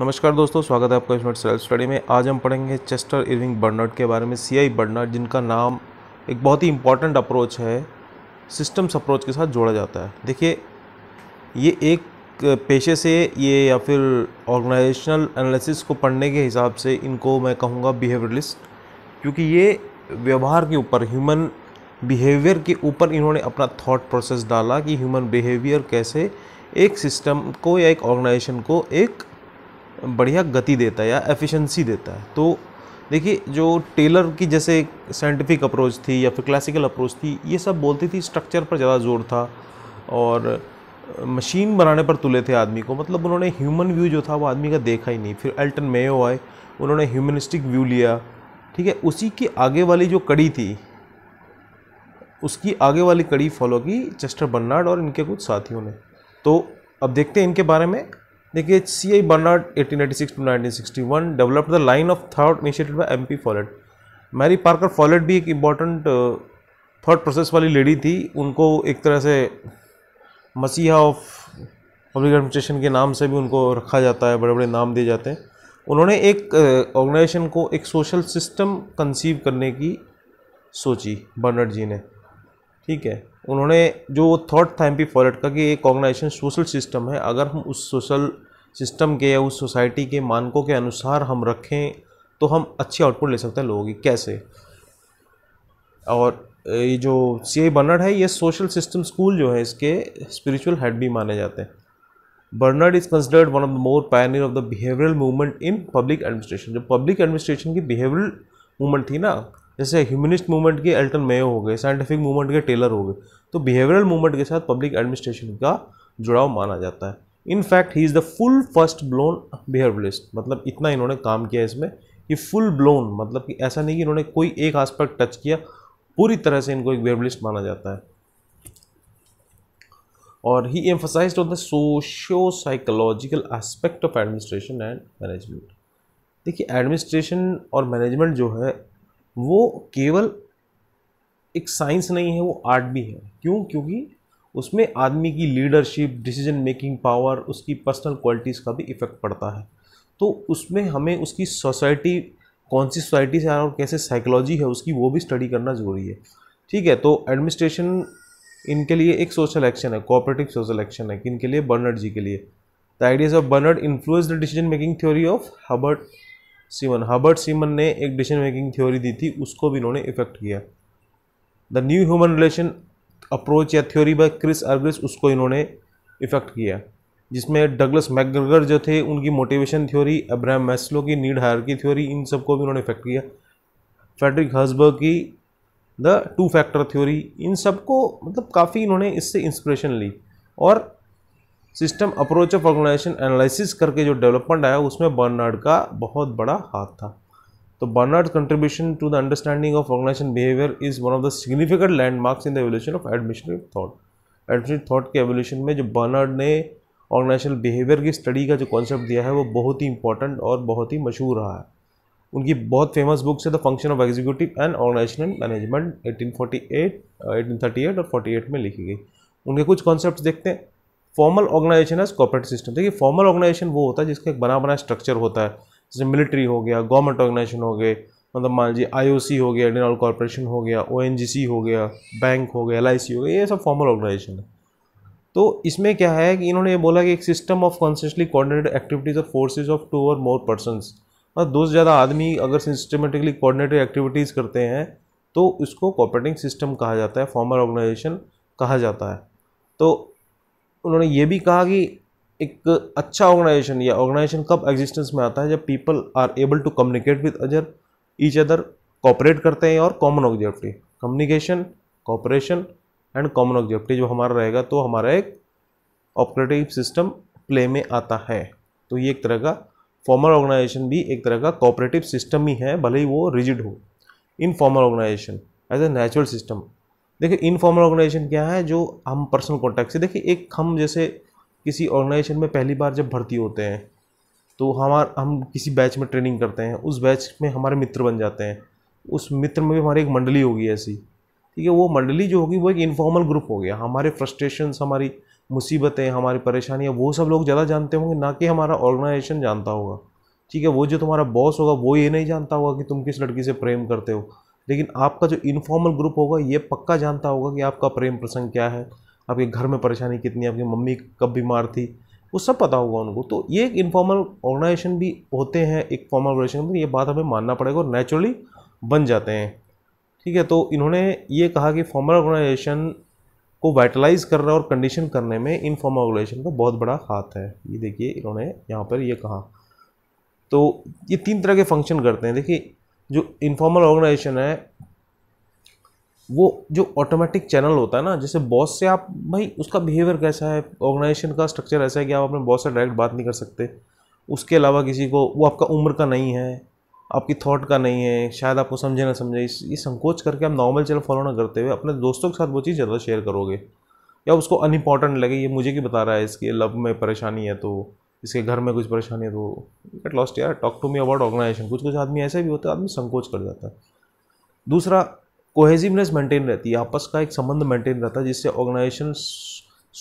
नमस्कार दोस्तों स्वागत है आपका इसमें सेल्फ स्टडी में आज हम पढ़ेंगे चेस्टर इविंग बर्नर्ड के बारे में सी आई बर्नर्ड जिनका नाम एक बहुत ही इंपॉर्टेंट अप्रोच है सिस्टम्स अप्रोच के साथ जोड़ा जाता है देखिए ये एक पेशे से ये या फिर ऑर्गेनाइजेशनल एनालिसिस को पढ़ने के हिसाब से इनको मैं कहूँगा बिहेवियरलिस्ट क्योंकि ये व्यवहार के ऊपर ह्यूमन बिहेवियर के ऊपर इन्होंने अपना थॉट प्रोसेस डाला कि ह्यूमन बिहेवियर कैसे एक सिस्टम को या एक ऑर्गेनाइजेशन को एक बढ़िया गति देता है या एफिशिएंसी देता है तो देखिए जो टेलर की जैसे साइंटिफिक अप्रोच थी या फिर क्लासिकल अप्रोच थी ये सब बोलती थी स्ट्रक्चर पर ज़्यादा जोर था और मशीन बनाने पर तुले थे आदमी को मतलब उन्होंने ह्यूमन व्यू जो था वो आदमी का देखा ही नहीं फिर एल्टन मेयो आए उन्होंने ह्यूमनिस्टिक व्यू लिया ठीक है उसी की आगे वाली जो कड़ी थी उसकी आगे वाली कड़ी फॉलो की चेस्टर बर्नार्ड और इनके कुछ साथियों ने तो अब देखते हैं इनके बारे में देखिए C I Barnard 1886 to one developed the line of thought initiated by M P Follett Mary Parker Follett भी एक इम्पॉर्टेंट थॉट प्रोसेस वाली लेडी थी उनको एक तरह से मसीहा ऑफ पब्लिक एडमिनिस्ट्रेशन के नाम से भी उनको रखा जाता है बड़े बड़े नाम दिए जाते हैं उन्होंने एक ऑर्गेनाइजेशन uh, को एक सोशल सिस्टम कंसीव करने की सोची बर्नर्ड जी ने ठीक है उन्होंने जो थॉट था एम पी फॉरेट का कि एक ऑर्गेनाइजेशन सोशल सिस्टम है अगर हम उस सोशल सिस्टम के या उस सोसाइटी के मानकों के अनुसार हम रखें तो हम अच्छी आउटपुट ले सकते हैं लोगों की कैसे और ये जो सी आई बर्नर्ड है ये सोशल सिस्टम स्कूल जो है इसके स्पिरिचुअल हेड भी माने जाते हैं Barnard is considered one of the more pioneer of the behavioural movement in public administration जो पब्लिक एडमिनिस्ट्रेशन की बिहेवियरल मूवमेंट थी ना जैसे ह्यूमनिस्ट मूवमेंट के एल्टन मेयो हो गए साइंटिफिक मूवमेंट के टेलर हो गए तो बिहेवियरल मूवमेंट के साथ पब्लिक एडमिनिस्ट्रेशन का जुड़ाव माना जाता है in fact he is the full first blown behaviouralist मतलब इतना इन्होंने काम किया इसमें कि फुल ब्लोन मतलब कि ऐसा नहीं कि इन्होंने कोई एक आस्पेक्ट टच किया पूरी तरह से इनको एक बिहेवियरलिस्ट माना जाता है और he emphasise on the socio psychological aspect of administration and management देखिए एडमिनिस्ट्रेशन और मैनेजमेंट जो है वो केवल एक साइंस नहीं है वो आर्ट भी है क्यों क्योंकि उसमें आदमी की लीडरशिप डिसीजन मेकिंग पावर उसकी पर्सनल क्वालिटीज़ का भी इफ़ेक्ट पड़ता है तो उसमें हमें उसकी सोसाइटी कौन सी सोसाइटी से और कैसे साइकोलॉजी है उसकी वो भी स्टडी करना ज़रूरी है ठीक है तो एडमिनिस्ट्रेशन इनके लिए एक सोशल एक्शन है कोऑपरेटिव सोशल एक्शन है किन के लिए बर्नर्ड जी के लिए the ideas of Barnard influence the decision making theory of Herbert Simon Herbert Simon ने एक डिसीजन मेकिंग थ्योरी दी थी उसको भी इन्होंने इफेक्ट किया the new human relation approach या थ्योरी बाय क्रिस अर्ग्रिस उसको इन्होंने इफेक्ट किया जिसमें डगलस मैगर जो थे उनकी मोटिवेशन थ्योरी अब्राहम मैस्लो की नीड हायर की थ्योरी इन सबको भी उन्होंने इफेक्ट किया फेडरिक हर्सबर्ग की द टू फैक्टर थ्योरी इन सबको मतलब काफ़ी इन्होंने इससे इंस्पिरेशन ली और system approach of organisation analysis करके जो डेवलपमेंट आया उसमें बर्नार्ड का बहुत बड़ा हाथ था तो Barnard contribution to the understanding of organisation behaviour is one of the significant landmarks in the evolution of administrative thought administrative thought के एवोल्यूशन में जो बर्नार्ड ने ऑर्गेनाइजेशन बिहेवियर की स्टडी का जो कॉन्सेप्ट दिया है वो बहुत ही इंपॉर्टेंट और बहुत ही मशहूर रहा है उनकी बहुत फेमस बुक्स है the function of executive and and management 1848, 1838 और 48 में लिखी गई उनके कुछ कॉन्सेप्ट देखते हैं formal organisation as cooperate system देखिए फॉर्मल ऑर्गेनाइजेशन वो होता है जिसका एक बना बना स्ट्रक्चर होता है जैसे मिलिट्री हो गया गवर्नमेंट ऑर्गेनाइजेशन हो गए मतलब मान लीजिए आईओसी हो गया इंडियन ऑयल कॉरपोरेशन हो गया ओएनजीसी हो गया बैंक हो गया एलआईसी हो गया ये सब फॉर्मल ऑर्गेनाइजेशन है तो इसमें क्या है कि इन्होंने ये बोला कि एक system of consciously coordinated activities of forces of two or more persons मतलब दो से ज़्यादा आदमी अगर सिस्टमेटिकली कोऑर्डिनेटेड एक्टिविटीज़ करते हैं तो उसको कॉपरेटिंग सिस्टम कहा जाता है फॉर्मल ऑर्गेनाइजेशन कहा जाता है तो उन्होंने ये भी कहा कि एक अच्छा ऑर्गेनाइजेशन या ऑर्गेनाइजेशन कब एग्जिस्टेंस में आता है जब people are able to communicate with other each other cooperate करते हैं और common objective communication cooperation and common objective जो हमारा रहेगा तो हमारा एक ऑपरेटिव सिस्टम प्ले में आता है तो ये एक तरह का फॉर्मल ऑर्गेनाइजेशन भी एक तरह का कॉपरेटिव सिस्टम ही है भले ही वो रिजिड हो informal organisation as a natural system देखिए इनफॉर्मल ऑर्गेनाइजेशन क्या है जो हम पर्सनल कॉन्टैक्ट से देखिए एक हम जैसे किसी ऑर्गेनाइजेशन में पहली बार जब भर्ती होते हैं तो हमारा हम किसी बैच में ट्रेनिंग करते हैं उस बैच में हमारे मित्र बन जाते हैं उस मित्र में भी हमारी एक मंडली होगी ऐसी ठीक है वो मंडली जो होगी वो एक इनफॉर्मल ग्रुप हो गया हमारे फ्रस्ट्रेशंस हमारी मुसीबतें हमारी परेशानियाँ वो सब लोग ज़्यादा जानते होंगे ना कि हमारा ऑर्गेनाइजेशन जानता होगा ठीक है वो जो तुम्हारा बॉस होगा वो ये नहीं जानता होगा कि तुम किस लड़की से प्रेम करते हो लेकिन आपका जो इनफॉर्मल ग्रुप होगा ये पक्का जानता होगा कि आपका प्रेम प्रसंग क्या है आपके घर में परेशानी कितनी है आपकी मम्मी कब बीमार थी वो सब पता होगा उनको तो ये एक इनफॉर्मल ऑर्गेनाइजेशन भी होते हैं एक फॉर्मल ऑर्गेनाइजेशन भी ये बात हमें मानना पड़ेगा और नेचुरली बन जाते हैं ठीक है तो इन्होंने ये कहा कि फॉर्मल ऑर्गेनाइजेशन को वाइटलाइज करना और कंडीशन करने में इनफॉर्मल ऑर्गेनाइजेशन का बहुत बड़ा हाथ है ये देखिए इन्होंने यहाँ पर ये कहा तो ये तीन तरह के फंक्शन करते हैं देखिए जो इनफॉर्मल ऑर्गेनाइजेशन है वो जो ऑटोमेटिक चैनल होता है ना जैसे बॉस से आप भाई उसका बिहेवियर कैसा है ऑर्गेनाइजेशन का स्ट्रक्चर ऐसा है कि आप अपने बॉस से डायरेक्ट बात नहीं कर सकते उसके अलावा किसी को वो आपका उम्र का नहीं है आपकी थॉट का नहीं है शायद आपको समझे ना समझे ये संकोच करके आप नॉर्मल चैनल फॉलो ना करते हुए अपने दोस्तों के साथ वो चीज़ ज़्यादा शेयर करोगे या उसको अनइम्पॉर्टेंट लगे ये मुझे की बता रहा है इसके लव में परेशानी है तो इसके घर में कुछ परेशानी है तो गेट लॉस्ट यार talk to me about organisation कुछ कुछ आदमी ऐसे भी होता है आदमी संकोच कर जाता है दूसरा कोहेजिवनेस मेंटेन रहती है आपस का एक संबंध मेंटेन रहता है जिससे ऑर्गेनाइजेशन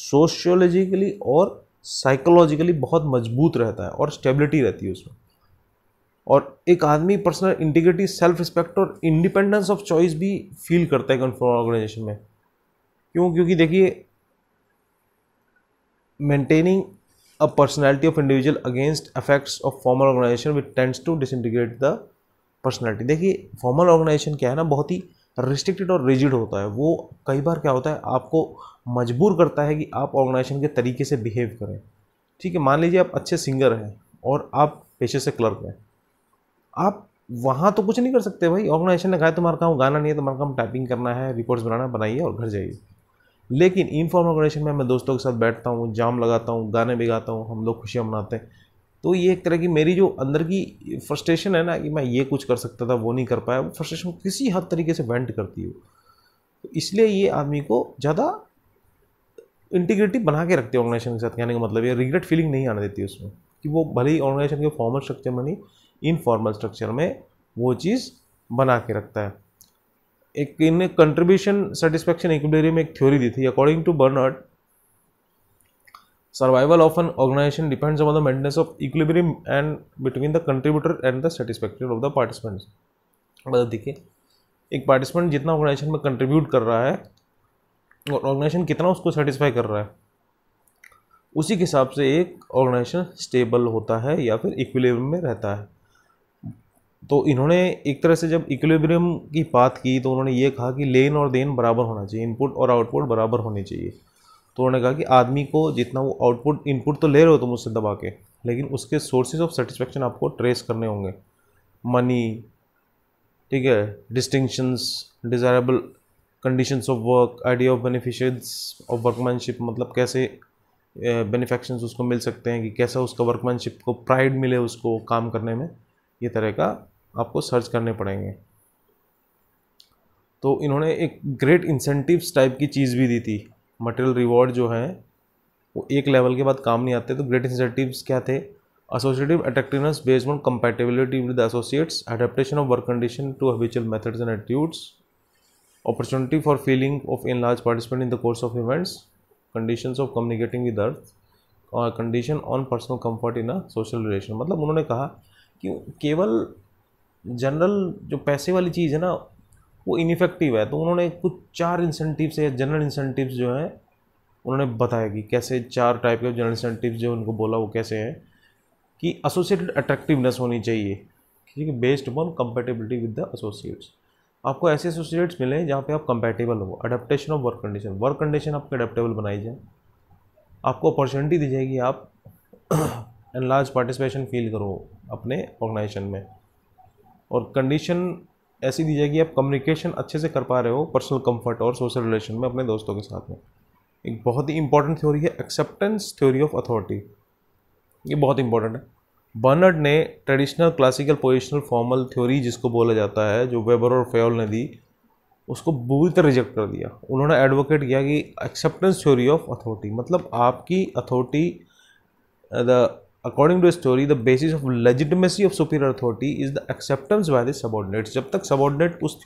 सोशियोलॉजिकली और साइकोलॉजिकली बहुत मजबूत रहता है और स्टेबिलिटी रहती है उसमें और एक आदमी पर्सनल इंटीग्रिटी सेल्फ रिस्पेक्ट और इंडिपेंडेंस ऑफ चॉइस भी फील करता है कन्फर्म ऑर्गेनाइजेशन में क्यों क्योंकि देखिए maintaining a personality of individual against effects of formal organization which tends to disintegrate the personality देखिए फॉर्मल ऑर्गेनाइजेशन क्या है ना बहुत ही रिस्ट्रिक्टेड और रिजिड होता है वो कई बार क्या होता है आपको मजबूर करता है कि आप ऑर्गेनाइजेशन के तरीके से बिहेव करें ठीक है मान लीजिए आप अच्छे सिंगर हैं और आप पेशे से क्लर्क हैं आप वहाँ तो कुछ नहीं कर सकते भाई ऑर्गेनाइजेशन ने कहा तुम्हारा काम गाना नहीं है तुम्हारा काम टाइपिंग करना है रिपोर्ट्स बनाना बनाइए और घर जाइए लेकिन इनफॉर्मल कंडीशन में मैं दोस्तों के साथ बैठता हूँ जाम लगाता हूँ गाने भी गाता हूँ हम लोग खुशियाँ मनाते हैं तो ये एक तरह की मेरी जो अंदर की फ्रस्ट्रेशन है ना कि मैं ये कुछ कर सकता था वो नहीं कर पाया वो फ्रस्ट्रेशन किसी हद तरीके से वेंट करती हो तो इसलिए ये आदमी को ज़्यादा इंटीग्रिटी बना के रखती है ऑर्गेनाइजेशन के साथ कहने का मतलब ये रिग्रेट फीलिंग नहीं आने देती उसमें कि वो भले ही ऑर्गेनाइजेशन के फॉर्मल स्ट्रक्चर में नहीं इनफॉर्मल स्ट्रक्चर में वो चीज़ बना के रखता है एक इन कंट्रीब्यूशन सेटिस्फेक्शन इक्विलिब्रियम में एक थ्योरी दी थी according to Barnard survival of an organisation depends on the maintenance of equilibrium and between the contributor and the satisfaction of the participants मतलब देखिए एक पार्टिसिपेंट जितना ऑर्गेनाइजेशन में कंट्रीब्यूट कर रहा है और ऑर्गेनाइजेशन कितना उसको सेटिस्फाई कर रहा है उसी के हिसाब से एक ऑर्गेनाइजेशन स्टेबल होता है या फिर इक्विलिब्रियम में रहता है तो इन्होंने एक तरह से जब इक्विलिब्रियम की बात की तो उन्होंने ये कहा कि लेन और देन बराबर होना चाहिए इनपुट और आउटपुट बराबर होने चाहिए तो उन्होंने कहा कि आदमी को जितना वो आउटपुट इनपुट तो ले रहे हो तुम उससे दबा के लेकिन उसके सोर्सेज ऑफ सेटिस्फेक्शन आपको ट्रेस करने होंगे मनी ठीक है distinctions desirable conditions of work idea of benefactions of workmanship मतलब कैसे बेनिफिक्शंस उसको मिल सकते हैं कि कैसा उसका वर्कमैनशिप को प्राइड मिले उसको काम करने में ये तरह का आपको सर्च करने पड़ेंगे तो इन्होंने एक ग्रेट इंसेंटिवस टाइप की चीज़ भी दी थी मटेरियल रिवॉर्ड जो हैं वो एक लेवल के बाद काम नहीं आते तो ग्रेट इंसेंटिवस क्या थे associative attractiveness based on compatibility with associates adaptation of work condition to habitual methods and attitudes opportunity for feeling of in large participant in the course of events condition of communicating with अर्थ condition on personal comfort in a social relation मतलब उन्होंने कहा क्यों केवल general जो पैसे वाली चीज़ है ना वो इनफेक्टिव है तो उन्होंने कुछ चार इंसेंटिव्स या जनरल इंसेंटिव्स जो हैं उन्होंने बताया कि कैसे चार टाइप के जनरल इंसेंटिव्स जो उनको बोला वो कैसे हैं कि एसोसिएटेड अट्रैक्टिवनेस होनी चाहिए ठीक है based upon compatibility with the associates आपको ऐसे एसोसिएट्स मिले जहाँ पे आप कंपेटेबल हो adaptation of work condition work condition आपके अडेप्टेबल बनाई जाए आपको अपॉर्चुनिटी दी जाएगी आप एंड लार्ज पार्टिसिपेशन फील करो अपने ऑर्गेनाइजेशन में और कंडीशन ऐसी दी जाएगी आप कम्युनिकेशन अच्छे से कर पा रहे हो पर्सनल कंफर्ट और सोशल रिलेशन में अपने दोस्तों के साथ में एक बहुत ही इंपॉर्टेंट थ्योरी है एक्सेप्टेंस थ्योरी ऑफ अथॉरिटी ये बहुत इंपॉर्टेंट है बर्नर्ड ने traditional classical positional formal theory जिसको बोला जाता है जो वेबर और फेल ने दी उसको बुरी तरह रिजेक्ट कर दिया उन्होंने एडवोकेट किया कि एक्सेप्टेंस थ्योरी ऑफ अथॉरिटी मतलब आपकी authority the according to story the basis of legitimacy of superior authority is the acceptance by the subordinates जब तक सबॉर्डिनेट उस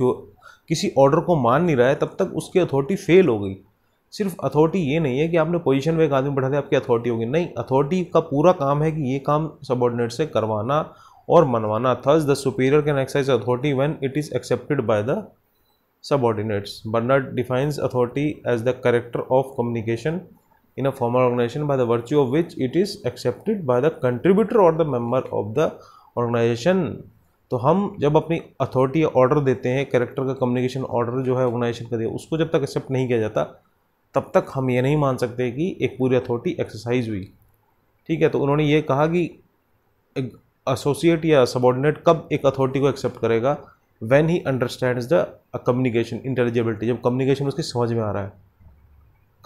किसी ऑर्डर को मान नहीं रहा है तब तक उसकी अथॉरिटी फेल हो गई सिर्फ अथॉरिटी ये नहीं है कि आपने पोजीशन में एक आदमी बैठा दिया आपकी अथॉरिटी होगी नहीं अथॉरिटी का पूरा काम है कि ये काम सबॉर्डिनेट से करवाना और मनवाना thus the superior can exercise authority when it is accepted by the subordinates Barnard defines authority as the character of communication in a formal organization by the virtue of which it is accepted by the contributor or the member of the organization तो हम जब अपनी authority order देते हैं character का communication order जो है organisation का दिया उसको जब तक एक्सेप्ट नहीं किया जाता तब तक हम ये नहीं मान सकते कि एक पूरी अथॉरिटी एक्सरसाइज हुई ठीक है तो उन्होंने ये कहा कि एक एसोसिएट या सबॉर्डिनेट कब एक अथॉरिटी को एक्सेप्ट करेगा when he understand the communication intelligibility जब कम्युनिकेशन उसकी समझ में आ रहा है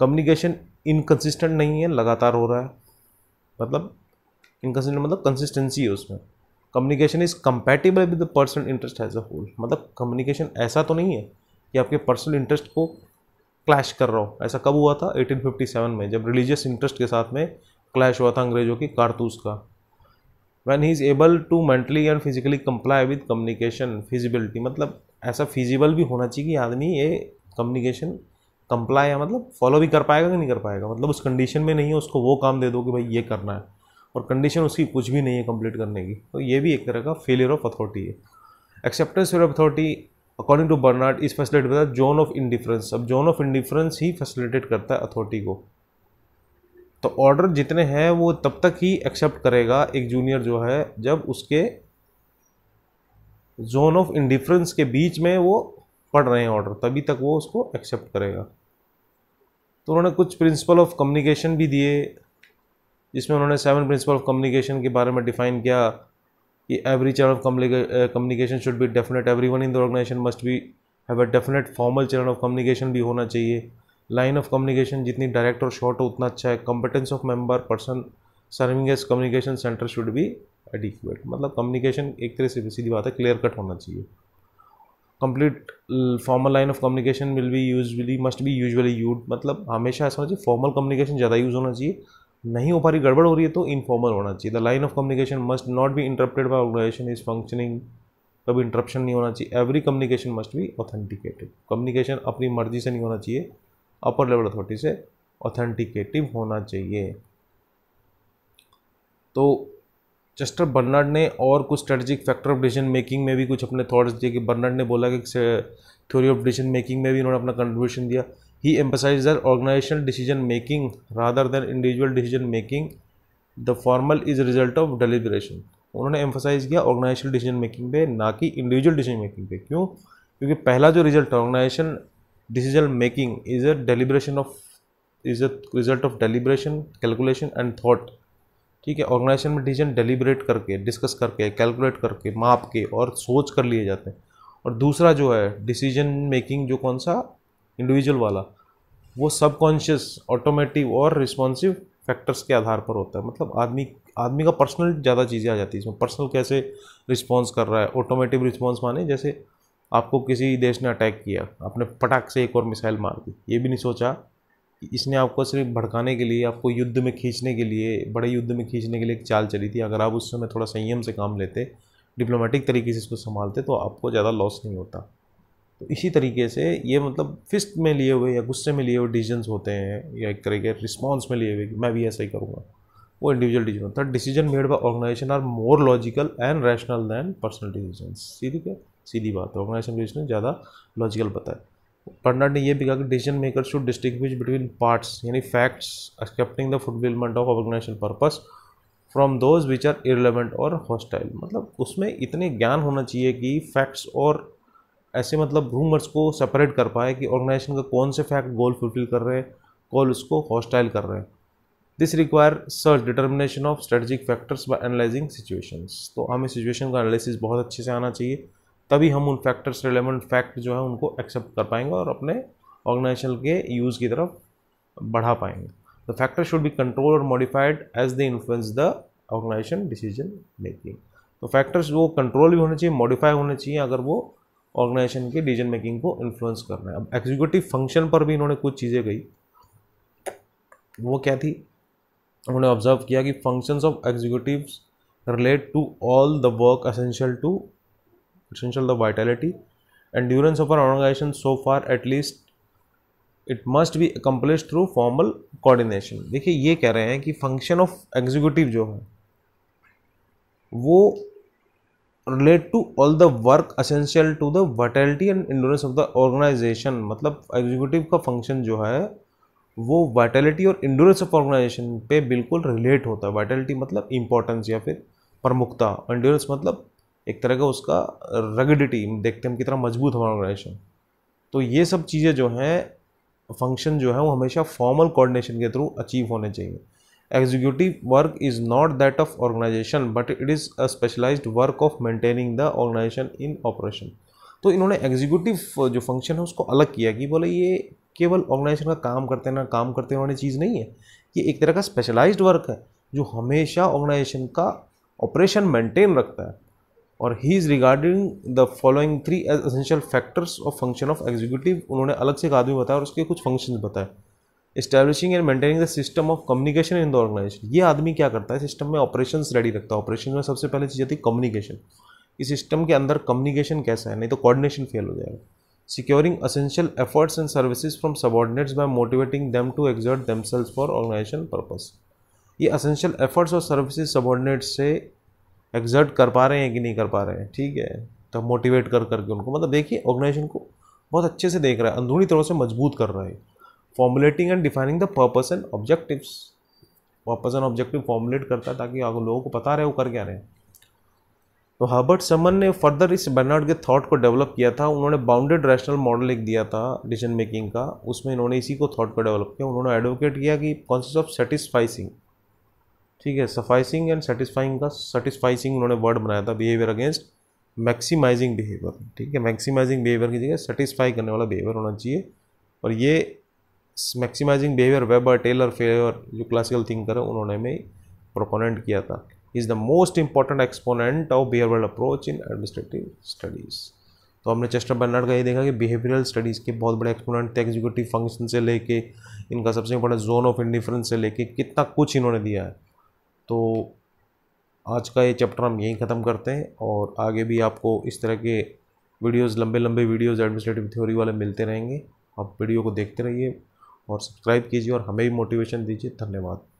कम्युनिकेशन इनकन्सिस्टेंट नहीं है लगातार हो रहा है मतलब इनकन्सिस्टेंट मतलब कंसिस्टेंसी है उसमें communication is compatible with the personal interest as a whole मतलब कम्युनिकेशन ऐसा तो नहीं है कि आपके पर्सनल इंटरेस्ट को क्लैश कर रहा हो ऐसा कब हुआ था 1857 में जब रिलीजियस इंटरेस्ट के साथ में क्लैश हुआ था अंग्रेजों की कारतूस का when he is able to mentally and physically comply with communication feasibility मतलब ऐसा फिजिबल भी होना चाहिए कि आदमी ये कम्युनिकेशन कंप्लाई है मतलब फॉलो भी कर पाएगा कि नहीं कर पाएगा मतलब उस कंडीशन में नहीं है उसको वो काम दे दो कि भाई ये करना है और कंडीशन उसकी कुछ भी नहीं है कंप्लीट करने की तो ये भी एक तरह का फेलियर ऑफ अथॉरिटी है acceptance failure of authority according to Barnard इस फैसिलिटी करता जोन ऑफ इंडिफरेंस अब जोन ऑफ इंडिफरेंस ही फैसिलिटेट करता है अथॉरिटी को तो ऑर्डर जितने हैं वो तब तक ही एक्सेप्ट करेगा एक जूनियर जो है जब उसके जोन ऑफ इंडिफरेंस के बीच में वो पढ़ रहे हैं ऑर्डर तभी तक वो उसको एक्सेप्ट करेगा तो उन्होंने कुछ प्रिंसिपल ऑफ कम्युनिकेशन भी दिए जिसमें उन्होंने सेवन प्रिंसिपल ऑफ कम्युनिकेशन के बारे में डिफाइन किया कि every channel of communication should be definite every one in the organisation must be have a definite formal channel of communication भी होना चाहिए लाइन ऑफ कम्युनिकेशन जितनी डायरेक्ट और शॉर्ट हो उतना अच्छा है competence of member person serving as communication centre should be adequate मतलब कम्युनिकेशन एक तरह से सीधी बात है क्लियर कट होना चाहिए complete formal line of communication will be usually must be usually used मतलब हमेशा ऐसा होना चाहिए फॉर्मल कम्युनिकेशन ज़्यादा यूज़ होना चाहिए नहीं हो पा रही गड़बड़ हो रही है तो इनफॉर्मल होना चाहिए the line of communication must not be interrupted by organisation is functioning कभी इंटरप्शन नहीं होना चाहिए every communication must be authenticative communication अपनी मर्जी से नहीं होना चाहिए अपर लेवल अथॉरिटी से ऑथेंटिकेटिव होना चाहिए तो चेस्टर बर्नार्ड ने और कुछ strategic factor of decision making में भी कुछ अपने थॉट्स दिए कि बर्नार्ड ने बोला कि थ्योरी ऑफ डिसीजन मेकिंग में भी उन्होंने अपना कंट्रीब्यूशन दिया he emphasise the organisational decision making rather than individual decision making the formal is result of deliberation उन्होंने एम्फोसाइज किया ऑर्गेनाइजेशनल डिसीजन मेकिंग पे ना कि इंडिविजुअल डिसीजन मेकिंग पे क्यों क्योंकि पहला जो रिजल्ट है organisation decision making is a deliberation of is a result of deliberation calculation and thought ठीक है ऑर्गेनाइजेशन में डिसीजन डेलीबरेट करके डिस्कस करके कैलकुलेट करके माप के और सोच कर लिए जाते हैं और दूसरा जो है डिसीजन मेकिंग जो कौन सा इंडिविजुअल वाला वो सबकॉन्शियस ऑटोमेटिव और रिस्पॉन्सिव फैक्टर्स के आधार पर होता है मतलब आदमी आदमी का पर्सनल ज़्यादा चीज़ें आ जाती है इसमें पर्सनल कैसे रिस्पॉन्स कर रहा है ऑटोमेटिव रिस्पॉन्स माने जैसे आपको किसी देश ने अटैक किया आपने पटाख से एक और मिसाइल मार दी ये भी नहीं सोचा इसने आपको सिर्फ भड़काने के लिए आपको युद्ध में खींचने के लिए बड़े युद्ध में खींचने के लिए एक चाल चली थी अगर आप उस समय थोड़ा संयम से काम लेते डिप्लोमेटिक तरीके से इसको संभालते तो आपको ज़्यादा लॉस नहीं होता तो इसी तरीके से ये मतलब फिस्ट में लिए हुए या गुस्से में लिए हुए डिसीजंस होते हैं या एक तरह के रिस्पॉन्स में लिए हुए कि मैं भी ऐसा ही करूँगा वो इंडिविजुअल डिसीजन होता है decision made by organisation are more logical and rational than personal decision सीधी क्या सीधी बात है ऑर्गेनाइजेशन डिसीजन ज़्यादा लॉजिकल बताए पंडा ने यह भी कहा कि decision maker should distinguish between parts यानी facts excepting the fulfilment of organisation purpose from those which are irrelevant और हॉस्टाइल मतलब उसमें इतने ज्ञान होना चाहिए कि फैक्ट्स और ऐसे मतलब रूमर्स को सेपरेट कर पाए कि ऑर्गेनाइजेशन का कौन से फैक्ट गोल फुलफिल कर रहे हैं कौन उसको हॉस्टाइल कर रहे हैं this require search determination of strategic factors by analysing situations तो हमें सिचुएशन का एनालिसिस बहुत अच्छे से आना चाहिए तभी हम उन फैक्टर्स रिलेवेंट फैक्ट जो है उनको एक्सेप्ट कर पाएंगे और अपने ऑर्गेनाइजेशन के यूज़ की तरफ बढ़ा पाएंगे the factor should be control और modified as they influence the organisation decision making तो फैक्टर्स वो कंट्रोल भी होने चाहिए मॉडिफाई होने चाहिए अगर वो ऑर्गेनाइजेशन के डिसीजन मेकिंग को इन्फ्लुएंस कर रहे हैं अब एग्जीक्यूटिव फंक्शन पर भी इन्होंने कुछ चीज़ें कही वो क्या थी उन्होंने ऑब्जर्व किया कि functions of executive relate to all the work essential to essential the vitality endurance of our organization so far at least it must be accomplish through formal coordination देखिए ये कह रहे हैं कि फंक्शन ऑफ एग्जीक्यूटिव जो है वो relate to all the work essential to the vitality and endurance of the organisation मतलब एग्जीक्यूटिव का फंक्शन जो है वो वाइटैलिटी और इंडोरेंस ऑफ ऑर्गेनाइजेशन पे बिल्कुल रिलेट होता है वाइटैलिटी मतलब इंपॉर्टेंस या फिर प्रमुखता इंडोरेंस मतलब एक तरह का उसका रगडिटी देखते हैं हम कितना मजबूत हमारा ऑर्गेनाइजेशन तो ये सब चीज़ें जो हैं फंक्शन जो है वो हमेशा फॉर्मल कोऑर्डिनेशन के थ्रू अचीव होने चाहिए executive work is not that of organisation but it is a specialise work of maintaining the organisation in operation तो इन्होंने एग्जीक्यूटिव जो फंक्शन है उसको अलग किया कि बोले ये केवल ऑर्गेनाइजेशन का काम करते ना काम करते वाली चीज़ नहीं है ये एक तरह का स्पेशलाइज्ड वर्क है जो हमेशा ऑर्गेनाइजेशन का ऑपरेशन मेंटेन रखता है और he is regarding the following three as essential factors of function of executive उन्होंने अलग से एक आदमी बताया और उसके कुछ फंक्शन बताए establishing and maintaining the system of communication in the organisation ये आदमी क्या करता है सिस्टम में ऑपरेशन रेडी रखता है ऑपरेशन में सबसे पहले चीज़ आती है कम्युनिकेशन इस सिस्टम के अंदर कम्युनिकेशन कैसा है नहीं तो कोऑर्डिनेशन फेल हो जाएगा securing essential efforts and services from subordinates by motivating them to exert themselves for organisation purpose ये असेंशियल एफर्ट्स और सर्विसेज सबॉर्डिनेट्स से एग्जर्ट कर पा रहे हैं कि नहीं कर पा रहे हैं ठीक है तो मोटिवेट कर करके उनको मतलब देखिए ऑर्गेनाइजेशन को बहुत अच्छे से देख रहा है अंदरूनी तरह से मजबूत कर रहा है formulating and defining the purpose and objectives purpose and objective formulate करता है ताकि आप लोगों को पता रहे वो कर क्या रहे हैं तो हर्बर्ट समन ने फर्दर इस बर्नार्ड के थॉट को डेवलप किया था उन्होंने बाउंडेड रैशनल मॉडल एक दिया था डिसीजन मेकिंग का उसमें इन्होंने इसी को थॉट को डेवलप किया उन्होंने एडवोकेट किया कि कॉन्सेप्ट ऑफ सेटिस्फाइसिंग ठीक है सफाइसिंग एंड सेटिस्फाइंग का सेटिस्फाइसिंग उन्होंने वर्ड बनाया था बिहेवियर अगेंस्ट मैक्सिमाइजिंग बिहेवियर ठीक है मैक्सिमाइजिंग बिहेवियर की जगह सेटिस्फाई करने वाला बिहेवियर होना चाहिए और ये maximising behaviour Weber Taylor Fayol जो क्लासिकल थिंकर है उन्होंने में प्रोपोनेंट किया था is the most important exponent of behaviour approach in administrative studies तो हमने चेस्टर बर्नाड का ये देखा कि बिहेवियरल स्टडीज़ के बहुत बड़े एक्सपोनेंट थे एग्जीक्यूटिव फंक्शन से लेके इनका सबसे इंपॉर्टेंट जोन ऑफ इंडिफरेंस से लेके कितना कुछ इन्होंने दिया है तो आज का ये चैप्टर हम यहीं ख़त्म करते हैं और आगे भी आपको इस तरह के वीडियोस लंबे लंबे वीडियोस एडमिनिस्ट्रेटिव थ्योरी वाले मिलते रहेंगे आप वीडियो को देखते रहिए और सब्सक्राइब कीजिए और हमें भी मोटिवेशन दीजिए धन्यवाद